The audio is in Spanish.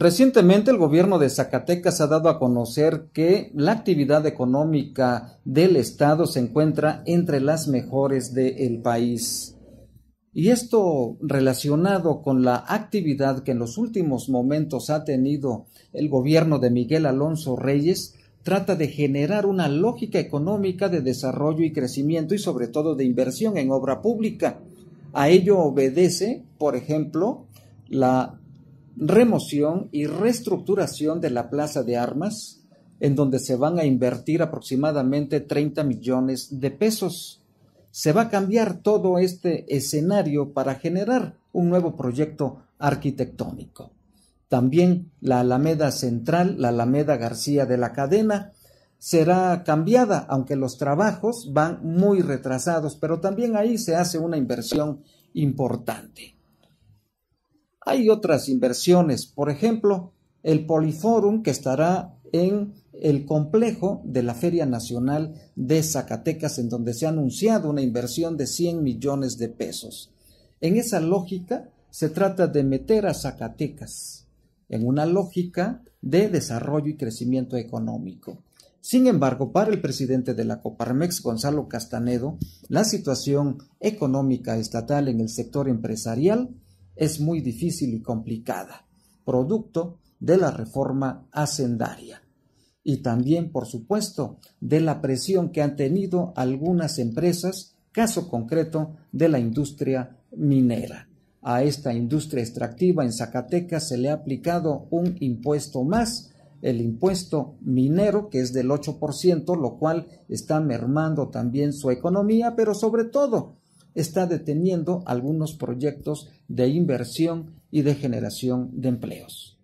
Recientemente el gobierno de Zacatecas ha dado a conocer que la actividad económica del Estado se encuentra entre las mejores del país. Y esto relacionado con la actividad que en los últimos momentos ha tenido el gobierno de Miguel Alonso Reyes, trata de generar una lógica económica de desarrollo y crecimiento y sobre todo de inversión en obra pública. A ello obedece, por ejemplo, la remoción y reestructuración de la Plaza de Armas, en donde se van a invertir aproximadamente 30 millones de pesos. Se va a cambiar todo este escenario para generar un nuevo proyecto arquitectónico. También la Alameda Central, la Alameda García de la Cadena, será cambiada, aunque los trabajos van muy retrasados, pero también ahí se hace una inversión importante. Hay otras inversiones, por ejemplo, el Poliforum que estará en el complejo de la Feria Nacional de Zacatecas, en donde se ha anunciado una inversión de 100 millones de pesos. En esa lógica, se trata de meter a Zacatecas en una lógica de desarrollo y crecimiento económico. Sin embargo, para el presidente de la Coparmex, Gonzalo Castanedo, la situación económica estatal en el sector empresarial es muy difícil y complicada, producto de la reforma hacendaria y también, por supuesto, de la presión que han tenido algunas empresas, caso concreto de la industria minera. A esta industria extractiva en Zacatecas se le ha aplicado un impuesto más, el impuesto minero, que es del 8%, lo cual está mermando también su economía, pero sobre todo está deteniendo algunos proyectos de inversión y de generación de empleos.